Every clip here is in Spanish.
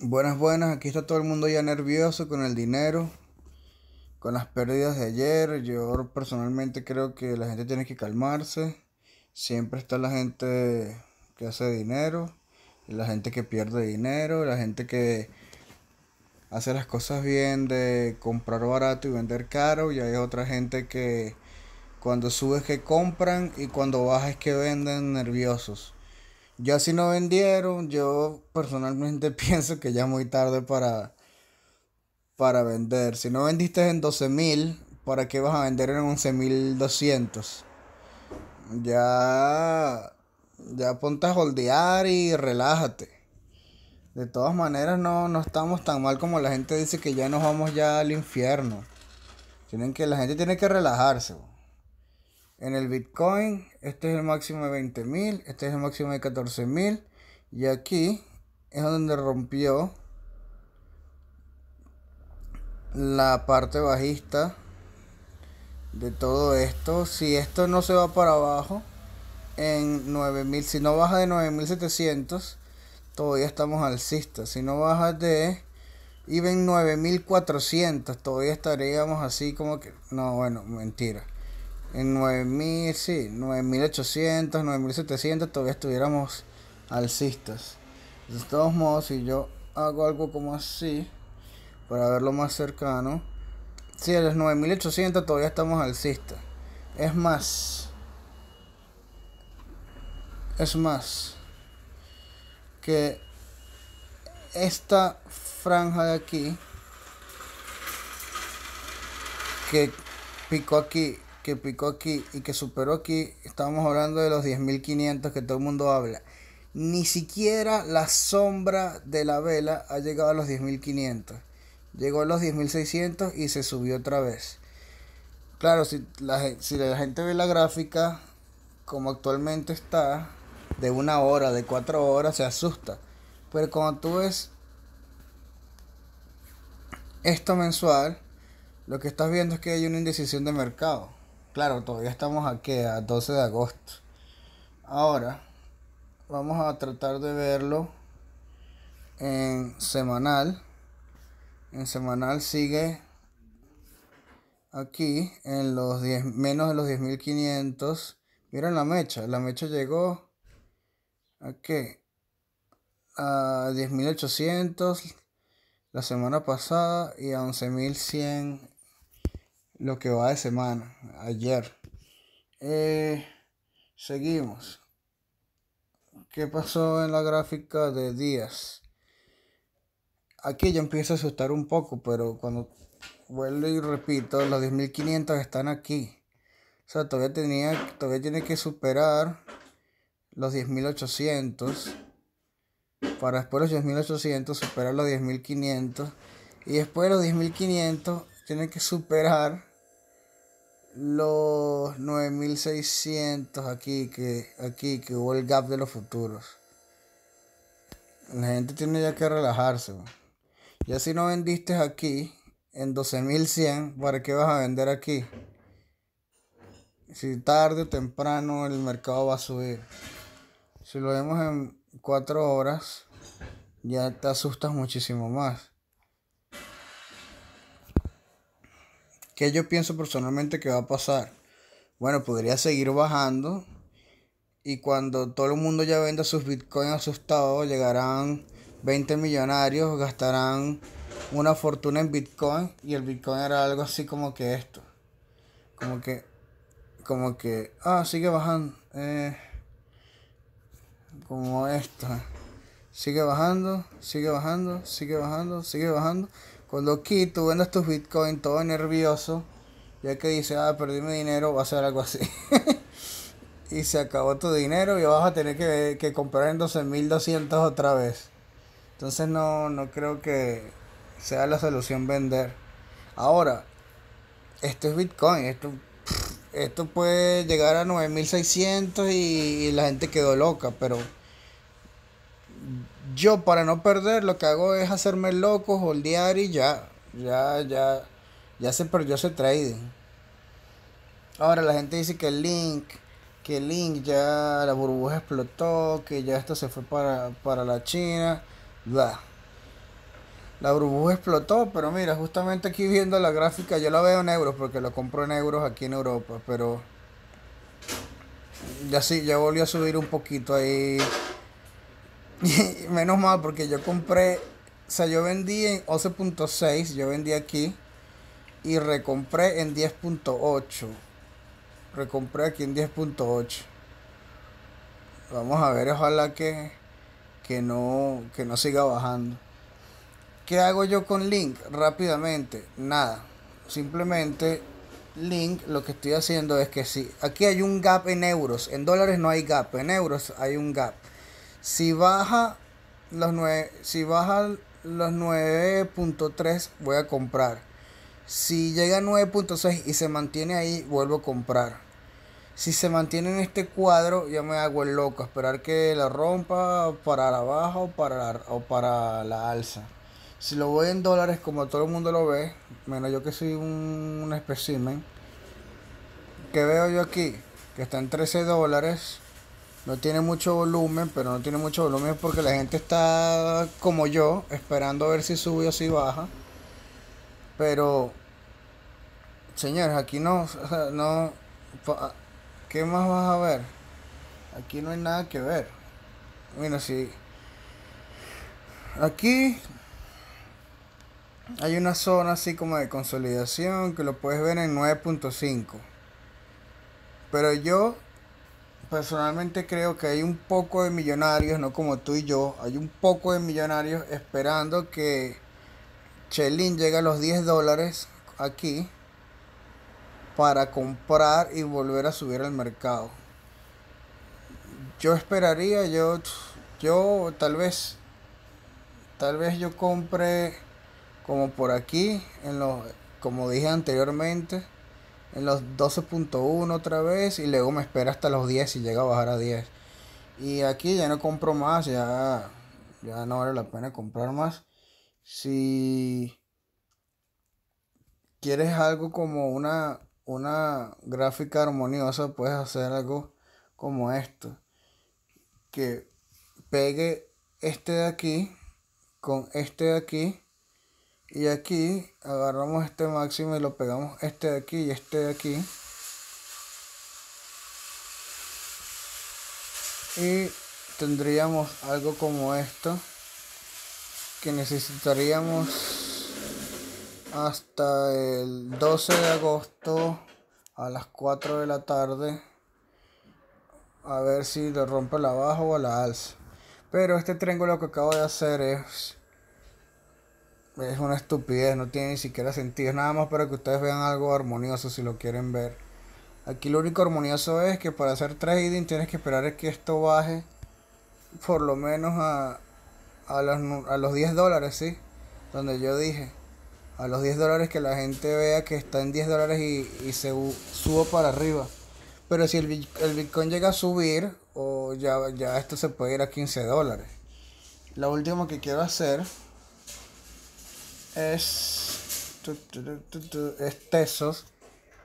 Buenas, buenas. Aquí está todo el mundo ya nervioso con el dinero, con las pérdidas de ayer. Yo personalmente creo que la gente tiene que calmarse. Siempre está la gente que hace dinero, la gente que pierde dinero, la gente que hace las cosas bien de comprar barato y vender caro. Y hay otra gente que cuando sube es que compran y cuando baja es que venden nerviosos. Ya si no vendieron, yo personalmente pienso que ya es muy tarde para, para vender. Si no vendiste en 12.000, ¿para qué vas a vender en 11.200? Ya, ya ponte a holdear y relájate. De todas maneras no, estamos tan mal como la gente dice que ya nos vamos ya al infierno. Tienen que, la gente tiene que relajarse. En el Bitcoin, este es el máximo de 20.000, este es el máximo de 14.000 y aquí es donde rompió la parte bajista de todo esto. Si esto no se va para abajo en 9000, si no baja de 9700, todavía estamos alcistas. Si no baja de even 9400, todavía estaríamos así como que no, bueno, mentira en 9.000, sí, 9.800, 9.700 todavía estuviéramos alcistas. De todos modos, si yo hago algo como así, para verlo más cercano, si a los 9.800 todavía estamos alcistas. Es más, es más, que esta franja de aquí, que picó aquí que picó aquí y que superó aquí, estamos hablando de los 10.500 que todo el mundo habla. Ni siquiera la sombra de la vela ha llegado a los 10.500. Llegó a los 10.600 y se subió otra vez. Claro, si la, si la gente ve la gráfica como actualmente está, de una hora, de cuatro horas, se asusta. Pero cuando tú ves esto mensual, lo que estás viendo es que hay una indecisión de mercado. Claro, todavía estamos aquí a 12 de agosto. Ahora, vamos a tratar de verlo en semanal. En semanal sigue aquí en los 10, menos de los 10.500. Miren la mecha, la mecha llegó qué a 10.800 la semana pasada y a 11.100 lo que va de semana, ayer. Eh, seguimos. ¿Qué pasó en la gráfica de días? Aquí ya empiezo a asustar un poco, pero cuando vuelvo y repito, los 10.500 están aquí. O sea, todavía, tenía, todavía tiene que superar los 10.800 para después los 10.800 superar los 10.500 y después los 10.500 Tiene que superar los 9600 aquí que aquí que hubo el gap de los futuros. La gente tiene ya que relajarse. Ya si no vendiste aquí en 12100, ¿para qué vas a vender aquí? Si tarde o temprano el mercado va a subir. Si lo vemos en cuatro horas, ya te asustas muchísimo más. ¿Qué yo pienso personalmente que va a pasar? Bueno, podría seguir bajando y cuando todo el mundo ya venda sus bitcoins asustados, llegarán 20 millonarios, gastarán una fortuna en bitcoin y el bitcoin era algo así como que esto. Como que, como que, ah, sigue bajando. Eh, como esto. Sigue bajando, sigue bajando, sigue bajando, sigue bajando. Con pues tú vendes tus bitcoins, todo nervioso. Ya que dice, ah, perdí mi dinero, va a ser algo así. y se acabó tu dinero y vas a tener que, comprar en 12.200 otra vez. Entonces no, no creo que sea la solución vender. Ahora, esto es Bitcoin, esto, esto puede llegar a 9.600 y la gente quedó loca, pero yo para no perder lo que hago es hacerme loco, holdear y ya. Ya, ya. Ya se perdió ese trading. Ahora la gente dice que el link, que el link ya la burbuja explotó, que ya esto se fue para, para la China. La burbuja explotó, pero mira, justamente aquí viendo la gráfica, yo la veo en euros porque lo compro en euros aquí en Europa, pero ya sí, ya volvió a subir un poquito ahí Menos mal, porque yo compré, o sea, yo vendí en 11.6, yo vendí aquí y recompré en 10.8. Recompré aquí en 10.8. Vamos a ver, ojalá que, que, no, que no siga bajando. ¿Qué hago yo con Link? Rápidamente, nada. Simplemente Link lo que estoy haciendo es que si aquí hay un gap en euros, en dólares no hay gap, en euros hay un gap. Si baja los nueve si baja los 9.3 voy a comprar. Si llega a 9.6 y se mantiene ahí, vuelvo a comprar. Si se mantiene en este cuadro, ya me hago el loco. Esperar que la rompa para la baja o para la, o para la alza. Si lo voy en dólares, como todo el mundo lo ve, menos yo que soy un, espécimen, que veo yo aquí? Que está en 13 dólares no tiene mucho volumen, pero no tiene mucho volumen porque la gente está como yo, esperando a ver si sube o si baja. Pero, señores, aquí no, no, ¿qué más vas a ver? Aquí no hay nada que ver. bueno sí aquí hay una zona así como de consolidación que lo puedes ver en 9.5. Pero yo personalmente creo que hay un poco de millonarios, no como tú y yo, hay un poco de millonarios esperando que Chelín llegue a los 10 dólares aquí para comprar y volver a subir al mercado. Yo esperaría, yo, yo tal vez, tal vez yo compre como por aquí, en los, como dije anteriormente en los 12.1 otra vez y luego me espera hasta los 10 y llega a bajar a 10. Y aquí ya no compro más, ya, ya no vale la pena comprar más. Si quieres algo como una, una gráfica armoniosa, puedes hacer algo como esto. Que pegue este de aquí con este de aquí y aquí agarramos este máximo y lo pegamos este de aquí y este de aquí y tendríamos algo como esto que necesitaríamos hasta el 12 de agosto a las 4 de la tarde a ver si lo rompe a la baja o a la alza pero este triángulo que acabo de hacer es es una estupidez, no tiene ni siquiera sentido. nada más para que ustedes vean algo armonioso si lo quieren ver. Aquí lo único armonioso es que para hacer trading tienes que esperar a que esto baje por lo menos a, los, 10 dólares, ¿sí? Donde yo dije, a los 10 dólares que la gente vea que está en 10 dólares y, se subo para arriba. Pero si el, Bitcoin llega a subir, o ya, ya esto se puede ir a 15 dólares. Lo último que quiero hacer es, es Tesos,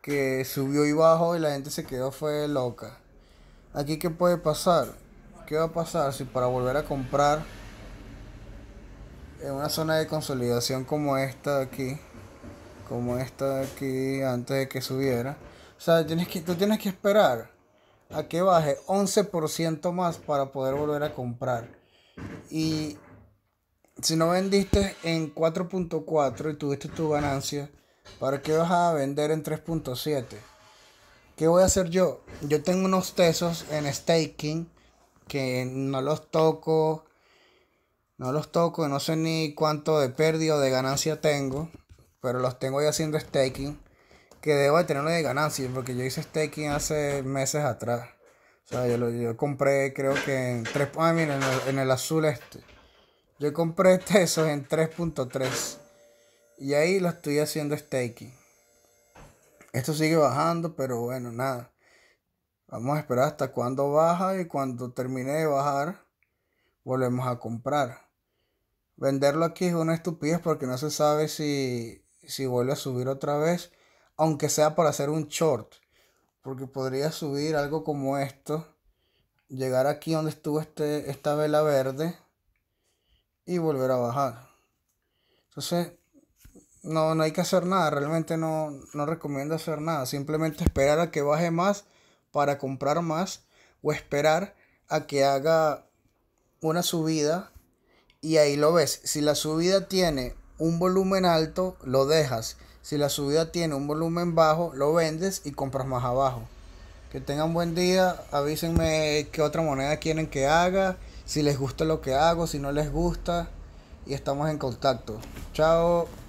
que subió y bajó y la gente se quedó fue loca. Aquí que puede pasar? ¿Qué va a pasar si para volver a comprar en una zona de consolidación como esta de aquí, como esta de aquí antes de que subiera, o sea, tienes que, tú tienes que esperar a que baje 11% más para poder volver a comprar. Y si no vendiste en 4.4 y tuviste tu ganancia, ¿para qué vas a vender en 3.7? ¿Qué voy a hacer yo? Yo tengo unos tesos en staking que no los toco, no los toco, no sé ni cuánto de pérdida o de ganancia tengo, pero los tengo ahí haciendo staking, que debo de tenerlo de ganancia, porque yo hice staking hace meses atrás. O sea, yo, lo, compré creo que en tres... Ah, en el azul este. Yo compré esos en 3.3 y ahí lo estoy haciendo staking. Esto sigue bajando, pero bueno, nada. Vamos a esperar hasta cuando baja y cuando termine de bajar, volvemos a comprar. Venderlo aquí es una estupidez porque no se sabe si, si vuelve a subir otra vez, aunque sea para hacer un short. Porque podría subir algo como esto, llegar aquí donde estuvo este, esta vela verde y volver a bajar. Entonces, no, no hay que hacer nada, realmente no, no recomiendo hacer nada, simplemente esperar a que baje más para comprar más o esperar a que haga una subida y ahí lo ves. Si la subida tiene un volumen alto, lo dejas. Si la subida tiene un volumen bajo, lo vendes y compras más abajo. Que tengan buen día, avísenme qué otra moneda quieren que haga si les gusta lo que hago, si no les gusta, y estamos en contacto. Chao.